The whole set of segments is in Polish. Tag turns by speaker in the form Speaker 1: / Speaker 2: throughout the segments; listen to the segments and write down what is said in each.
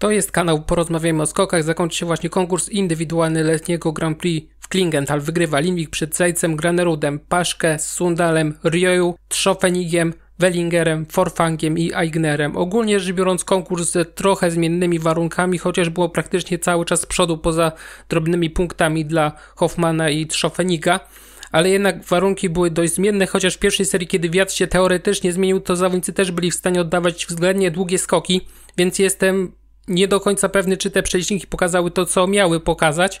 Speaker 1: To jest kanał Porozmawiajmy o skokach. Zakończy się właśnie konkurs indywidualny letniego Grand Prix w Klingenthal. Wygrywa Limik przed Zajcem, Granerudem, Paszkę, Sundalem, Rioju, Trzofenigiem, Wellingerem, Forfangiem i Aignerem. Ogólnie rzecz biorąc konkurs z trochę zmiennymi warunkami, chociaż było praktycznie cały czas z przodu poza drobnymi punktami dla Hoffmana i Trzofeniga ale jednak warunki były dość zmienne, chociaż w pierwszej serii, kiedy wiatr się teoretycznie zmienił, to zawodnicy też byli w stanie oddawać względnie długie skoki, więc jestem nie do końca pewny, czy te przeliczniki pokazały to, co miały pokazać,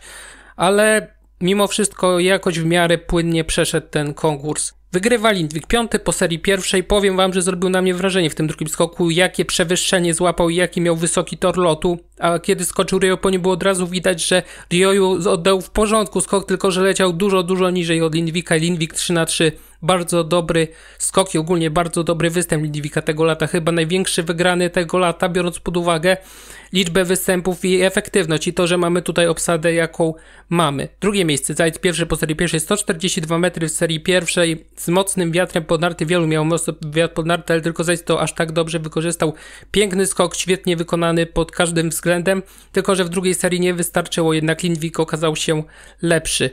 Speaker 1: ale mimo wszystko jakoś w miarę płynnie przeszedł ten konkurs. Wygrywa Lindwik piąty po serii pierwszej. Powiem wam, że zrobił na mnie wrażenie w tym drugim skoku, jakie przewyższenie złapał i jaki miał wysoki tor lotu. A kiedy skoczył Ryo, po nim było od razu widać, że Ryoju oddał w porządku skok, tylko że leciał dużo, dużo niżej od Lindwika Lindwik 3 na 3 bardzo dobry skok i ogólnie bardzo dobry występ Lidwika tego lata. Chyba największy wygrany tego lata, biorąc pod uwagę liczbę występów i efektywność i to, że mamy tutaj obsadę, jaką mamy. Drugie miejsce, Zajc pierwszy po serii pierwszej, 142 metry w serii pierwszej, z mocnym wiatrem pod narty, wielu miał mocno wiatr pod narty, ale tylko Zajc to aż tak dobrze wykorzystał. Piękny skok, świetnie wykonany pod każdym względem, tylko że w drugiej serii nie wystarczyło, jednak Lindwik okazał się lepszy.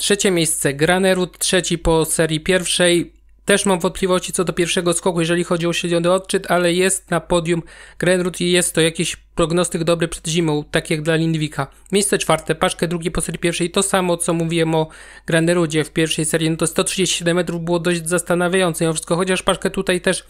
Speaker 1: Trzecie miejsce Granerud, trzeci po serii pierwszej. Też mam wątpliwości co do pierwszego skoku, jeżeli chodzi o średniony odczyt, ale jest na podium Grenrud i jest to jakiś prognostyk dobry przed zimą, tak jak dla Lindwika. Miejsce czwarte, paczkę drugi po serii pierwszej, to samo co mówiłem o Granerudzie w pierwszej serii, no to 137 metrów było dość zastanawiające mimo wszystko, chociaż paczkę tutaj też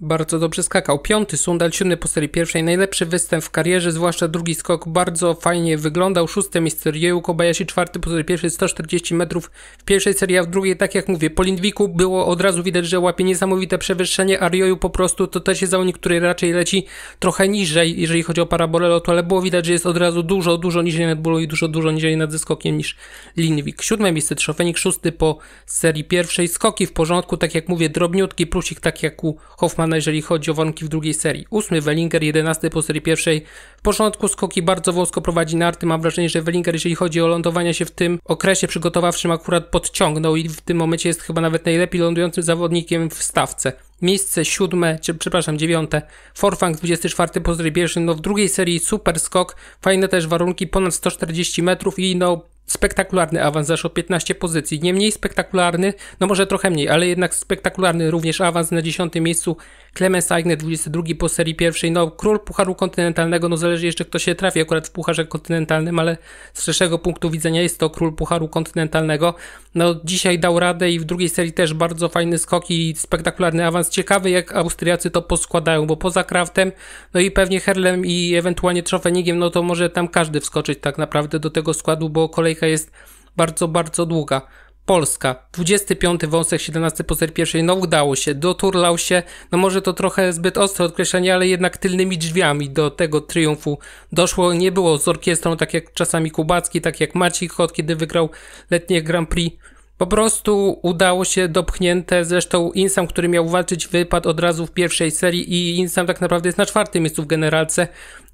Speaker 1: bardzo dobrze skakał. Piąty Sundal, siódmy po serii pierwszej, najlepszy występ w karierze, zwłaszcza drugi skok bardzo fajnie wyglądał. Szóste Mister Jeju Kobayashi, czwarty po serii pierwszej, 140 metrów w pierwszej serii, a w drugiej, tak jak mówię, po Lindwiku było od razu widać, że łapie niesamowite przewyższenie, a Rioju po prostu to też jest zawodnik, który raczej leci trochę niżej, jeżeli chodzi o parabole lotu, ale było widać, że jest od razu dużo, dużo niżej nad bólu i dużo, dużo niżej nad zeskokiem niż Lindwik. Siódme miejsce Trzofenik, szósty po serii pierwszej, skoki w porządku, tak jak mówię, drobniutki plusik, tak jak u Hoffman wyrównane, jeżeli chodzi o warunki w drugiej serii. Ósmy Wellinger, jedenasty po serii pierwszej. W porządku, skoki bardzo wąsko prowadzi narty. Mam wrażenie, że Wellinger, jeżeli chodzi o lądowania się w tym okresie przygotowawczym, akurat podciągnął i w tym momencie jest chyba nawet najlepiej lądującym zawodnikiem w stawce. Miejsce siódme, czy przepraszam, dziewiąte. Forfang 24 po serii pierwszej. No w drugiej serii super skok. Fajne też warunki, ponad 140 metrów i no spektakularny awans zaszło 15 pozycji. Nie mniej spektakularny, no może trochę mniej, ale jednak spektakularny również awans na 10 miejscu. Clemens Aigne 22 po serii pierwszej. No król Pucharu Kontynentalnego, no zależy jeszcze kto się trafi akurat w Pucharze Kontynentalnym, ale z szerszego punktu widzenia jest to król Pucharu Kontynentalnego. No dzisiaj dał radę i w drugiej serii też bardzo fajny skok i spektakularny awans. Ciekawy jak Austriacy to poskładają, bo poza Kraftem, no i pewnie Herlem i ewentualnie Trofenigiem, no to może tam każdy wskoczyć tak naprawdę do tego składu, bo kolej kolejka jest bardzo, bardzo długa. Polska, 25 wąsek, 17 poster pierwszej, no udało się, doturlał się, no może to trochę zbyt ostre odkreślenie, ale jednak tylnymi drzwiami do tego triumfu doszło, nie było z orkiestrą, tak jak czasami Kubacki, tak jak Maciej Chod, kiedy wygrał letnie Grand Prix, po prostu udało się dopchnięte, zresztą Insam, który miał walczyć, wypadł od razu w pierwszej serii i Insam tak naprawdę jest na czwartym miejscu w generalce,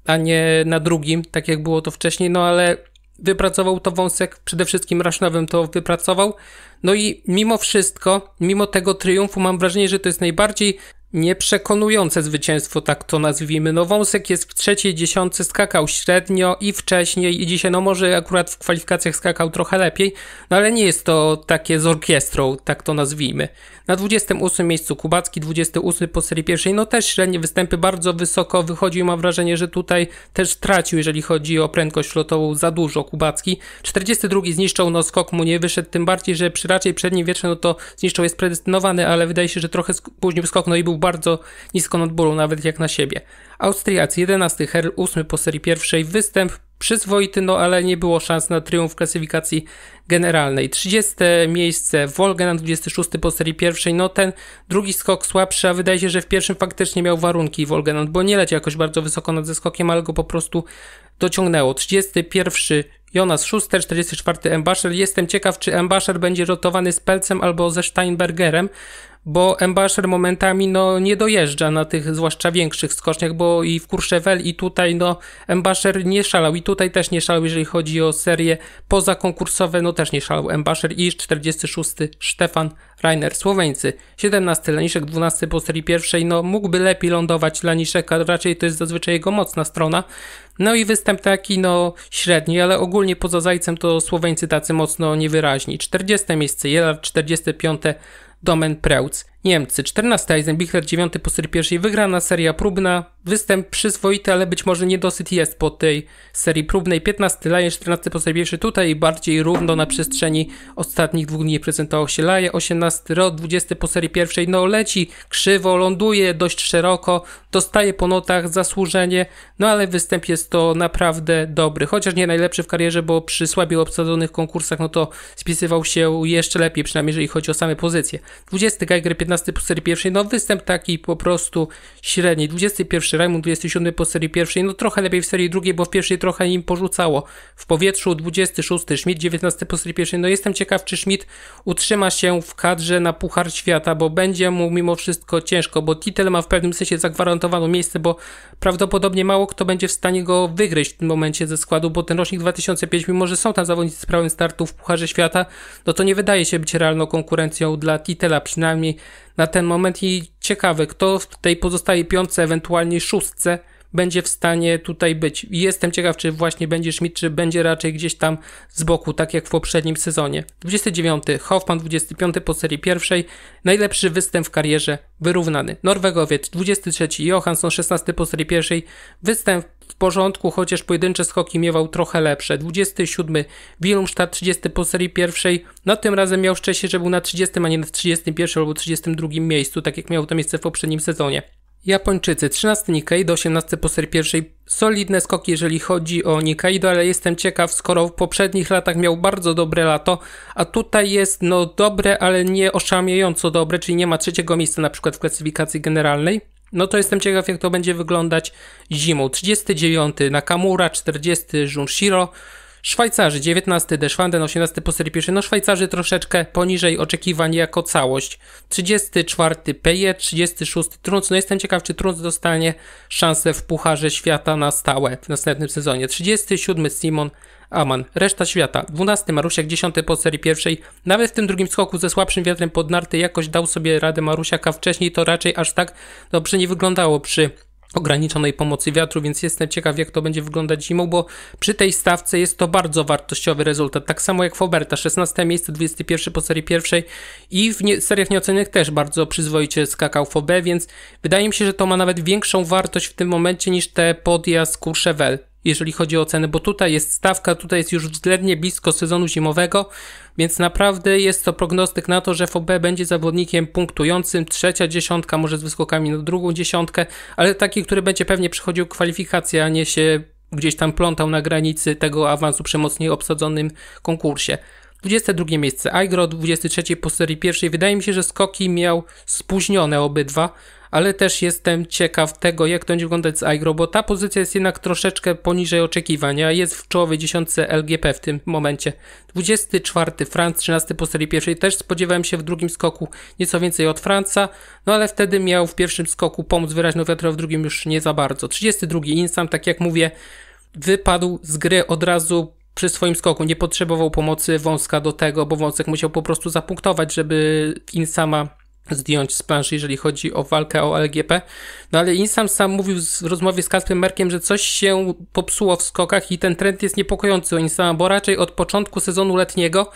Speaker 1: a nie na drugim, tak jak było to wcześniej, no ale wypracował to wąsek, przede wszystkim Rasznawem to wypracował. No i mimo wszystko, mimo tego triumfu, mam wrażenie, że to jest najbardziej Nieprzekonujące zwycięstwo, tak to nazwijmy. No Wąsek jest w trzeciej dziesiątce, skakał średnio i wcześniej i dzisiaj, no może akurat w kwalifikacjach skakał trochę lepiej, no ale nie jest to takie z orkiestrą, tak to nazwijmy. Na 28 miejscu Kubacki, 28 po serii pierwszej, no też średnie występy, bardzo wysoko wychodził, mam wrażenie, że tutaj też tracił, jeżeli chodzi o prędkość lotową, za dużo Kubacki. 42 zniszczał, no skok mu nie wyszedł, tym bardziej, że przy raczej przednim wietrze, no to zniszczał jest predestynowany, ale wydaje się, że trochę spóźnił skok, no i był bardzo nisko nad bólu, nawet jak na siebie. Austriacy 11, Herl 8 po serii pierwszej, występ przyzwoity, no ale nie było szans na triumf w klasyfikacji generalnej. 30 miejsce Wolgan, 26 po serii pierwszej, no ten drugi skok słabszy, a wydaje się, że w pierwszym faktycznie miał warunki Wolgan, bo nie leciał jakoś bardzo wysoko nad zeskokiem, ale go po prostu dociągnęło. 31 Jonas Schuster, 44 Embasher. Jestem ciekaw, czy Embasher będzie rotowany z Pelcem albo ze Steinbergerem, bo Embasher momentami no, nie dojeżdża na tych zwłaszcza większych skoczniach, bo i w Kurszewel i tutaj no, Embasher nie szalał i tutaj też nie szalał, jeżeli chodzi o serie pozakonkursowe, no też nie szalał Embasher i 46 Stefan Rainer Słoweńcy, 17 Laniszek, 12 po serii pierwszej, no mógłby lepiej lądować a raczej to jest zazwyczaj jego mocna strona, no i występ taki no średni, ale ogólnie poza Zajcem to Słoweńcy tacy mocno niewyraźni, 40 miejsce Jelar, 45 domen Preutz Niemcy 14, Eisenbichler 9 po serii pierwszej. Wygrana seria próbna. Występ przyzwoity, ale być może niedosyt jest po tej serii próbnej. 15 Laje, 14 po serii pierwszej. Tutaj bardziej równo na przestrzeni ostatnich dwóch dni prezentował się Laje. 18 Rod, 20 po serii pierwszej. No leci krzywo, ląduje dość szeroko. Dostaje po notach zasłużenie. No ale występ jest to naprawdę dobry. Chociaż nie najlepszy w karierze, bo przy słabiej obsadzonych konkursach no to spisywał się jeszcze lepiej, przynajmniej jeżeli chodzi o same pozycje. 20 Geiger, 15 17 po serii pierwszej, no występ taki po prostu średni. 21 raimund 27 po serii pierwszej, no trochę lepiej w serii drugiej, bo w pierwszej trochę im porzucało. W powietrzu 26 Schmidt, 19 po serii pierwszej, no jestem ciekaw, czy Schmidt utrzyma się w kadrze na Puchar Świata, bo będzie mu mimo wszystko ciężko, bo Titel ma w pewnym sensie zagwarantowane miejsce, bo prawdopodobnie mało kto będzie w stanie go wygryźć w tym momencie ze składu, bo ten rocznik 2005, mimo że są tam zawodnicy z prawem startu w Pucharze Świata, no to nie wydaje się być realną konkurencją dla Titela, przynajmniej na ten moment i ciekawe, kto w tej pozostałej piątce, ewentualnie szóstce będzie w stanie tutaj być. Jestem ciekaw, czy właśnie będzie Schmidt, czy będzie raczej gdzieś tam z boku, tak jak w poprzednim sezonie. 29. Hoffman, 25 po serii pierwszej. Najlepszy występ w karierze wyrównany. Norwegowiec, 23. Johansson, 16 po serii pierwszej. Występ w porządku, chociaż pojedyncze skoki miewał trochę lepsze. 27. Wilmstadt, 30 po serii pierwszej. No tym razem miał szczęście, że był na 30, a nie na 31 albo 32 miejscu, tak jak miał to miejsce w poprzednim sezonie. Japończycy 13 do 18 po serii pierwszej. Solidne skoki, jeżeli chodzi o Nikkeido, no ale jestem ciekaw, skoro w poprzednich latach miał bardzo dobre lato, a tutaj jest no dobre, ale nie oszamiająco dobre, czyli nie ma trzeciego miejsca na przykład w klasyfikacji generalnej. No to jestem ciekaw, jak to będzie wyglądać zimą. 39 Nakamura, 40 Junshiro, Szwajcarzy 19, Deschwanden 18 po serii pierwszej. No Szwajcarzy troszeczkę poniżej oczekiwań jako całość. 34 Peje, 36 Trunc. No jestem ciekaw, czy Trunc dostanie szansę w Pucharze Świata na stałe w następnym sezonie. 37 Simon Aman. Reszta świata. 12 Marusiak, 10 po serii pierwszej. Nawet w tym drugim skoku ze słabszym wiatrem pod narty jakoś dał sobie radę Marusiaka wcześniej, to raczej aż tak dobrze nie wyglądało przy ograniczonej pomocy wiatru, więc jestem ciekaw, jak to będzie wyglądać zimą, bo przy tej stawce jest to bardzo wartościowy rezultat. Tak samo jak Foberta, 16 miejsce, 21 po serii pierwszej i w nie, seriach nieocenionych też bardzo przyzwoicie skakał Fobe, więc wydaje mi się, że to ma nawet większą wartość w tym momencie niż te podjazd Courchevel jeżeli chodzi o ceny, bo tutaj jest stawka, tutaj jest już względnie blisko sezonu zimowego, więc naprawdę jest to prognostyk na to, że FOB będzie zawodnikiem punktującym, trzecia dziesiątka, może z wyskokami na drugą dziesiątkę, ale taki, który będzie pewnie przychodził kwalifikację, a nie się gdzieś tam plątał na granicy tego awansu przy mocniej obsadzonym konkursie. 22 miejsce Aigro, 23 po serii pierwszej. Wydaje mi się, że skoki miał spóźnione obydwa, ale też jestem ciekaw tego, jak to będzie wyglądać z iGro, bo ta pozycja jest jednak troszeczkę poniżej oczekiwania. Jest w czołowej dziesiątce LGP w tym momencie. 24 Franc, 13 po serii pierwszej. Też spodziewałem się w drugim skoku nieco więcej od Franca, no ale wtedy miał w pierwszym skoku pomóc wyraźną wiatra, w drugim już nie za bardzo. 32 Insam, tak jak mówię, wypadł z gry od razu przy swoim skoku. Nie potrzebował pomocy wąska do tego, bo wąsek musiał po prostu zapunktować, żeby Insama zdjąć z planszy, jeżeli chodzi o walkę o LGP. No ale Insam sam mówił w rozmowie z Kasprem Merkiem, że coś się popsuło w skokach i ten trend jest niepokojący o Insama, bo raczej od początku sezonu letniego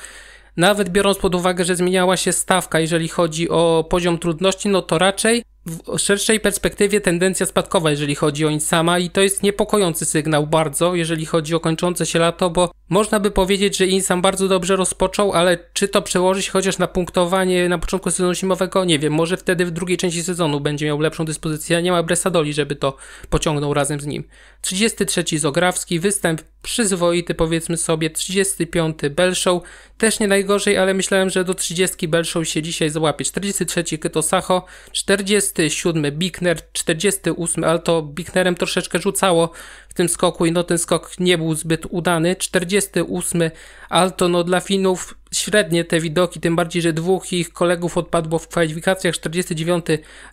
Speaker 1: nawet biorąc pod uwagę, że zmieniała się stawka, jeżeli chodzi o poziom trudności, no to raczej w szerszej perspektywie tendencja spadkowa, jeżeli chodzi o Insama i to jest niepokojący sygnał bardzo, jeżeli chodzi o kończące się lato, bo można by powiedzieć, że Insam bardzo dobrze rozpoczął, ale czy to przełoży się chociaż na punktowanie na początku sezonu zimowego? Nie wiem, może wtedy w drugiej części sezonu będzie miał lepszą dyspozycję, nie ma Bresadoli, żeby to pociągnął razem z nim. 33 Zografski, występ przyzwoity powiedzmy sobie, 35 Belshow, też nie najgorzej, ale myślałem, że do 30 Belshow się dzisiaj złapie, 43 Kyto Sacho, 40 47 Bickner, 48, ale to Bicknerem troszeczkę rzucało w tym skoku i no ten skok nie był zbyt udany. 48 Alto, no dla Finów średnie te widoki, tym bardziej, że dwóch ich kolegów odpadło w kwalifikacjach. 49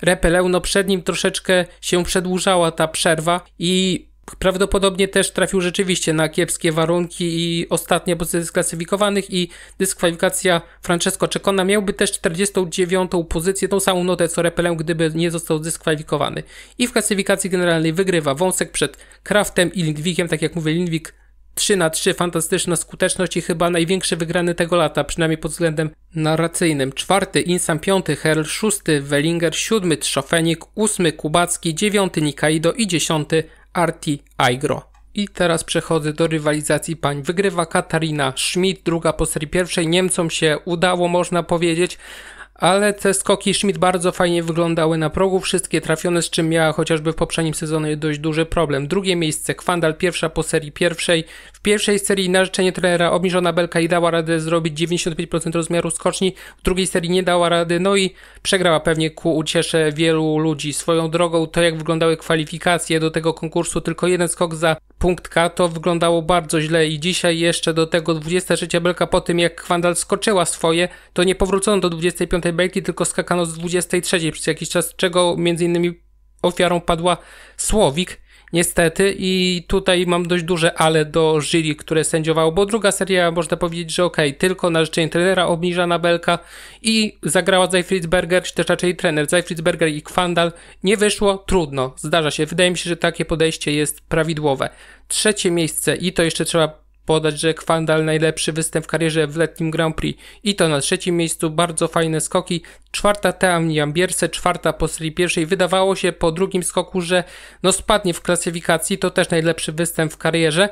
Speaker 1: Repeleu, no przed nim troszeczkę się przedłużała ta przerwa i prawdopodobnie też trafił rzeczywiście na kiepskie warunki i ostatnia pozycja sklasyfikowanych i dyskwalifikacja Francesco Czekona miałby też 49. pozycję, tą samą notę co Repelę, gdyby nie został dyskwalifikowany. I w klasyfikacji generalnej wygrywa wąsek przed Kraftem i Lindwikiem, tak jak mówię, Lindwik 3 na 3 fantastyczna skuteczność i chyba największy wygrany tego lata, przynajmniej pod względem narracyjnym. Czwarty Insam, piąty Herl, szósty Wellinger, siódmy Trzofenik, ósmy Kubacki, dziewiąty Nikaido i dziesiąty Arti Aigro. I teraz przechodzę do rywalizacji pań. Wygrywa Katarina Schmidt, druga po serii pierwszej. Niemcom się udało, można powiedzieć ale te skoki Schmidt bardzo fajnie wyglądały na progu, wszystkie trafione, z czym miała chociażby w poprzednim sezonie dość duży problem. Drugie miejsce Kwandal, pierwsza po serii pierwszej. W pierwszej serii na życzenie trenera obniżona belka i dała radę zrobić 95% rozmiaru skoczni, w drugiej serii nie dała rady, no i przegrała pewnie ku uciesze wielu ludzi. Swoją drogą to jak wyglądały kwalifikacje do tego konkursu, tylko jeden skok za punkt K, to wyglądało bardzo źle i dzisiaj jeszcze do tego 23 belka po tym jak Kwandal skoczyła swoje, to nie powrócono do 25 tej belki tylko skakano z 23 przez jakiś czas, czego między innymi ofiarą padła Słowik, niestety. I tutaj mam dość duże ale do jury, które sędziowało, bo druga seria można powiedzieć, że okej, okay, tylko na życzenie trenera obniżana belka i zagrała Zajfritzberger, czy też raczej trener Zajfritzberger i Kwandal. Nie wyszło, trudno, zdarza się. Wydaje mi się, że takie podejście jest prawidłowe. Trzecie miejsce i to jeszcze trzeba podać, że Kwandal najlepszy występ w karierze w letnim Grand Prix i to na trzecim miejscu, bardzo fajne skoki, czwarta Team Jambierce, czwarta po serii pierwszej, wydawało się po drugim skoku, że no spadnie w klasyfikacji, to też najlepszy występ w karierze,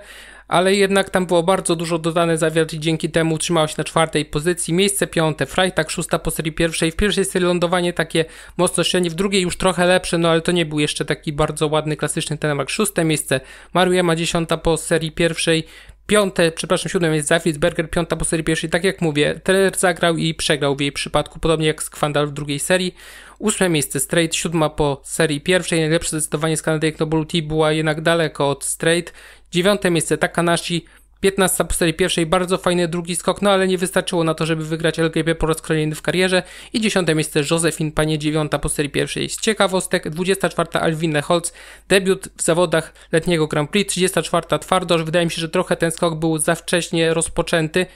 Speaker 1: ale jednak tam było bardzo dużo dodane zawiad i dzięki temu utrzymała się na czwartej pozycji. Miejsce piąte, Freitag szósta po serii pierwszej. W pierwszej serii lądowanie takie mocno średnie, w drugiej już trochę lepsze, no ale to nie był jeszcze taki bardzo ładny, klasyczny tenemak. Szóste miejsce, Mariuja ma dziesiąta po serii pierwszej piąte, przepraszam, siódme jest Zaflitzberger, piąta po serii pierwszej. Tak jak mówię, trener zagrał i przegrał w jej przypadku, podobnie jak Skwandal w drugiej serii. Ósme miejsce Straight, siódma po serii pierwszej. Najlepsze zdecydowanie z Noble T była jednak daleko od Straight. Dziewiąte miejsce Takanashi, 15 po serii pierwszej, bardzo fajny drugi skok, no ale nie wystarczyło na to, żeby wygrać LGB po raz kolejny w karierze. I 10 miejsce Josephine Panie, 9 po serii pierwszej z ciekawostek, 24 Alwine Holz, debiut w zawodach letniego Grand Prix, 34 Twardosz. Wydaje mi się, że trochę ten skok był za wcześnie rozpoczęty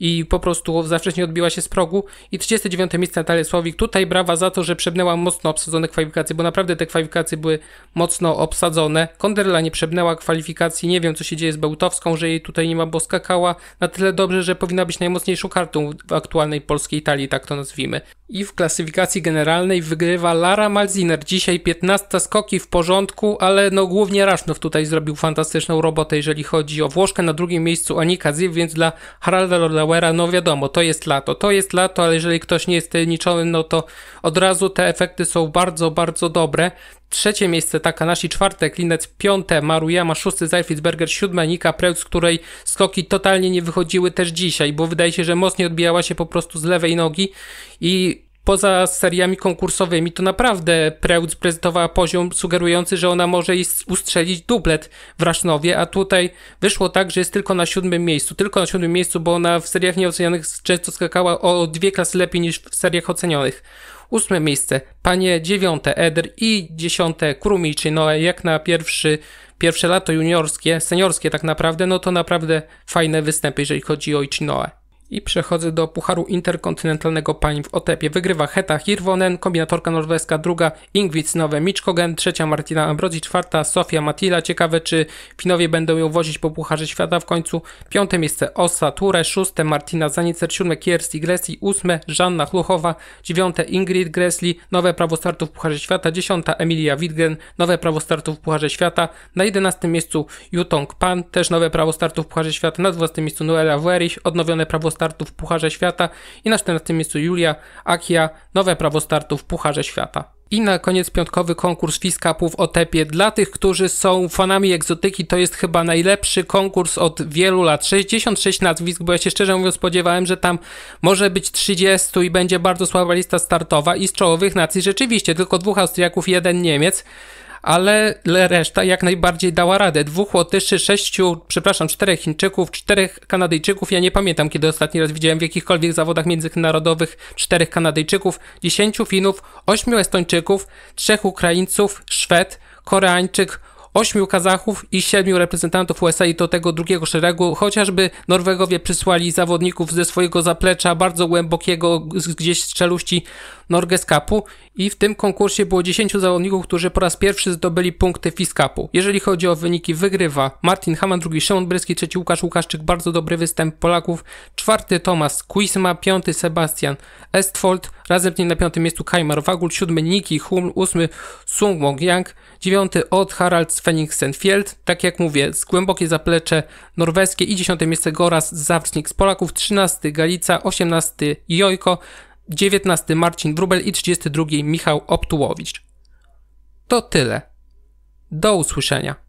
Speaker 1: i po prostu za wcześnie odbiła się z progu. I 39 miejsce Natalia Słowik. Tutaj brawa za to, że przebnęła mocno obsadzone kwalifikacje, bo naprawdę te kwalifikacje były mocno obsadzone. Konderla nie przebnęła kwalifikacji. Nie wiem, co się dzieje z Bełtowską, że jej tutaj nie ma, bo skakała na tyle dobrze, że powinna być najmocniejszą kartą w aktualnej polskiej talii, tak to nazwijmy i w klasyfikacji generalnej wygrywa Lara Malziner. Dzisiaj 15 skoki w porządku, ale no głównie Rasnov tutaj zrobił fantastyczną robotę, jeżeli chodzi o Włoszkę. Na drugim miejscu Anika Ziv, więc dla Haralda Lorlauera, no wiadomo, to jest lato. To jest lato, ale jeżeli ktoś nie jest tajemniczony, no to od razu te efekty są bardzo, bardzo dobre. Trzecie miejsce Takanashi, czwarte Klinec, piąte Maruyama, szósty Zajfelsberger, siódme Nika Preutz, której skoki totalnie nie wychodziły też dzisiaj, bo wydaje się, że mocniej odbijała się po prostu z lewej nogi i poza seriami konkursowymi to naprawdę Preutz prezentowała poziom sugerujący, że ona może ustrzelić dublet w Rasznowie, a tutaj wyszło tak, że jest tylko na siódmym miejscu. Tylko na siódmym miejscu, bo ona w seriach nieocenionych często skakała o dwie klasy lepiej niż w seriach ocenionych ósme miejsce Panie, dziewiąte Eder i dziesiąte Krumi, czyli no jak na pierwszy, pierwsze lato juniorskie, seniorskie tak naprawdę, no to naprawdę fajne występy, jeżeli chodzi o Ichinoe. I przechodzę do Pucharu Interkontynentalnego Pań w Otepie. Wygrywa Heta Hirvonen, kombinatorka norweska druga, Ingwitz Nowe Miczkogen, trzecia Martina Ambrozi, czwarta Sofia Matila. Ciekawe, czy Finowie będą ją wozić po Pucharze Świata w końcu. Piąte miejsce Osa Ture, szóste Martina Zanicer, siódme Kiersti Gresli, ósme Żanna Chluchowa, dziewiąte Ingrid Gresli, nowe prawo startu w Pucharze Świata, dziesiąta Emilia Widgen, nowe prawo startu w Pucharze Świata, na jedenastym miejscu Jutong Pan, też nowe prawo startu w Pucharze Świata, na dwudziestym miejscu Noela Werich, odnowione prawo startów w Pucharze Świata i na 14 miejscu Julia Akia, nowe prawo startów w Pucharze Świata. I na koniec piątkowy konkurs Fiskapów o tepie. Dla tych, którzy są fanami egzotyki, to jest chyba najlepszy konkurs od wielu lat. 66 nazwisk, bo ja się szczerze mówiąc spodziewałem, że tam może być 30 i będzie bardzo słaba lista startowa i z czołowych nacji rzeczywiście tylko dwóch Austriaków, jeden Niemiec ale reszta jak najbardziej dała radę. Dwóch Łotyszy, sześciu, przepraszam, czterech Chińczyków, czterech Kanadyjczyków. Ja nie pamiętam, kiedy ostatni raz widziałem w jakichkolwiek zawodach międzynarodowych czterech Kanadyjczyków, dziesięciu Finów, ośmiu Estończyków, trzech Ukraińców, Szwed, Koreańczyk, ośmiu Kazachów i siedmiu reprezentantów USA i do tego drugiego szeregu. Chociażby Norwegowie przysłali zawodników ze swojego zaplecza bardzo głębokiego, gdzieś z czeluści Norges Cupu i w tym konkursie było 10 zawodników, którzy po raz pierwszy zdobyli punkty Fiskapu. Jeżeli chodzi o wyniki, wygrywa Martin Haman, drugi Szymon Bryski, trzeci Łukasz Łukaszczyk, bardzo dobry występ Polaków, czwarty Tomasz Kuisma, piąty Sebastian Estfold, razem z nim na piątym miejscu Kajmar Wagul, siódmy Niki Hum, ósmy Sung Mong Yang, dziewiąty Od Harald Fjeld tak jak mówię, z głębokie zaplecze norweskie i dziesiąte miejsce Goraz Zawrznik z Polaków, trzynasty Galica, osiemnasty Jojko, 19 Marcin Wrubel i 32 Michał Optułowicz. To tyle. Do usłyszenia.